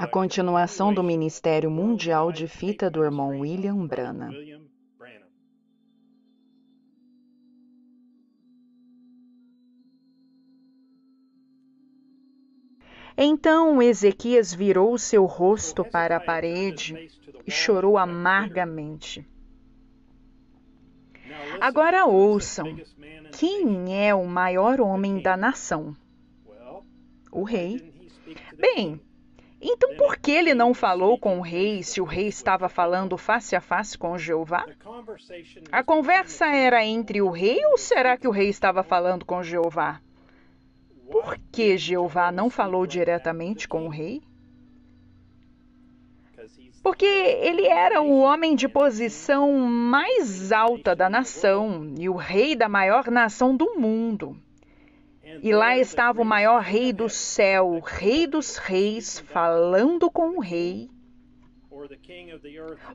a continuação do Ministério Mundial de Fita do irmão William Branham. Então Ezequias virou seu rosto para a parede e chorou amargamente. Agora ouçam: quem é o maior homem da nação? O rei. Bem, então por que ele não falou com o rei se o rei estava falando face a face com Jeová? A conversa era entre o rei ou será que o rei estava falando com Jeová? Por que Jeová não falou diretamente com o rei? Porque ele era o homem de posição mais alta da nação e o rei da maior nação do mundo. E lá estava o maior rei do céu, o rei dos reis, falando com o rei.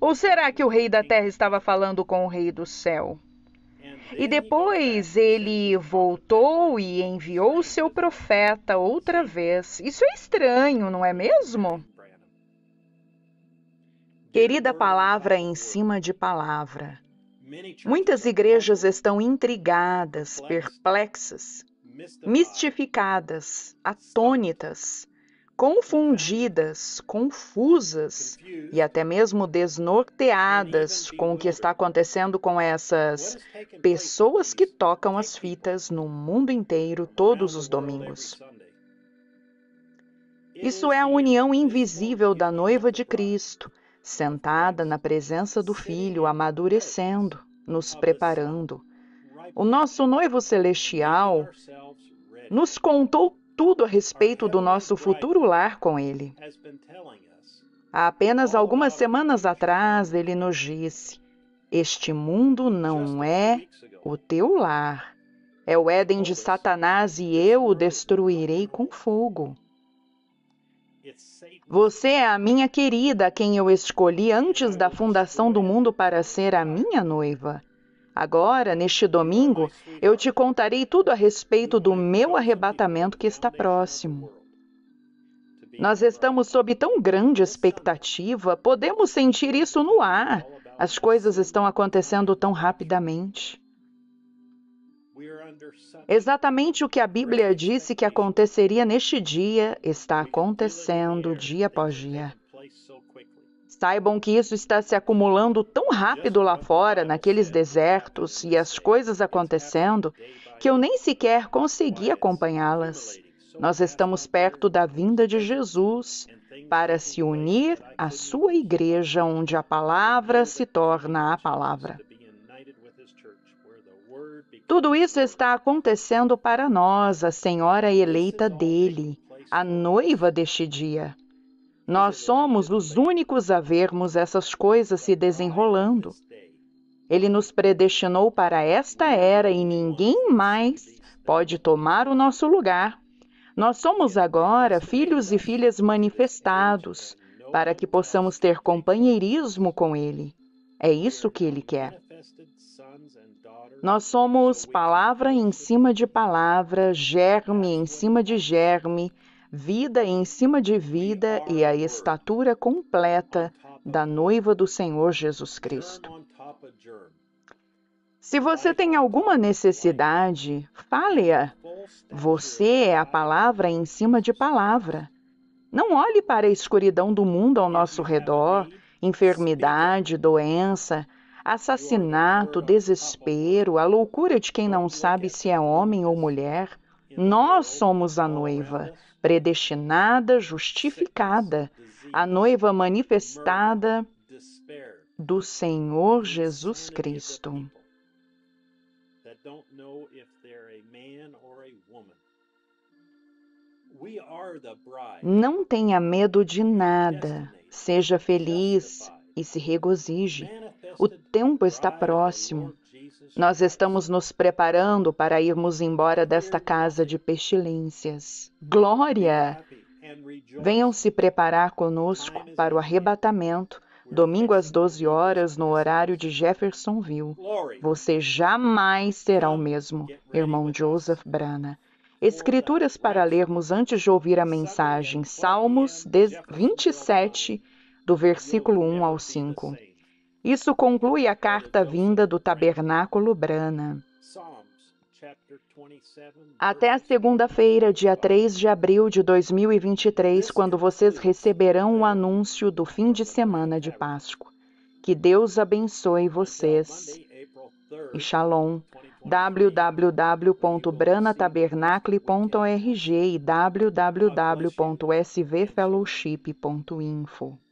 Ou será que o rei da terra estava falando com o rei do céu? E depois ele voltou e enviou seu profeta outra vez. Isso é estranho, não é mesmo? Querida palavra em cima de palavra. Muitas igrejas estão intrigadas, perplexas, mistificadas, atônitas, confundidas, confusas e até mesmo desnorteadas com o que está acontecendo com essas pessoas que tocam as fitas no mundo inteiro todos os domingos. Isso é a união invisível da noiva de Cristo, sentada na presença do Filho, amadurecendo, nos preparando o nosso noivo celestial nos contou tudo a respeito do nosso futuro lar com ele. Há apenas algumas semanas atrás, ele nos disse: Este mundo não é o teu lar. É o Éden de Satanás e eu o destruirei com fogo. Você é a minha querida, quem eu escolhi antes da fundação do mundo para ser a minha noiva. Agora, neste domingo, eu te contarei tudo a respeito do meu arrebatamento que está próximo. Nós estamos sob tão grande expectativa, podemos sentir isso no ar. As coisas estão acontecendo tão rapidamente. Exatamente o que a Bíblia disse que aconteceria neste dia está acontecendo dia após dia. Saibam que isso está se acumulando tão rápido lá fora, naqueles desertos e as coisas acontecendo, que eu nem sequer consegui acompanhá-las. Nós estamos perto da vinda de Jesus para se unir à sua igreja, onde a palavra se torna a palavra. Tudo isso está acontecendo para nós, a senhora eleita dele, a noiva deste dia. Nós somos os únicos a vermos essas coisas se desenrolando. Ele nos predestinou para esta era e ninguém mais pode tomar o nosso lugar. Nós somos agora filhos e filhas manifestados para que possamos ter companheirismo com Ele. É isso que Ele quer. Nós somos palavra em cima de palavra, germe em cima de germe, vida em cima de vida e a estatura completa da noiva do Senhor Jesus Cristo. Se você tem alguma necessidade, fale-a. Você é a palavra em cima de palavra. Não olhe para a escuridão do mundo ao nosso redor enfermidade, doença, assassinato, desespero, a loucura de quem não sabe se é homem ou mulher. Nós somos a noiva, predestinada, justificada, a noiva manifestada do Senhor Jesus Cristo. Não tenha medo de nada, seja feliz e se regozije. O tempo está próximo. Nós estamos nos preparando para irmos embora desta casa de pestilências. Glória! Venham se preparar conosco para o arrebatamento, domingo às 12 horas, no horário de Jeffersonville. Você jamais será o mesmo, irmão Joseph Brana. Escrituras para lermos antes de ouvir a mensagem, Salmos 27, do versículo 1 ao 5. Isso conclui a carta vinda do Tabernáculo Brana. Até a segunda-feira, dia 3 de abril de 2023, quando vocês receberão o anúncio do fim de semana de Páscoa. Que Deus abençoe vocês. E Shalom www.branatabernacle.org e www.svfellowship.info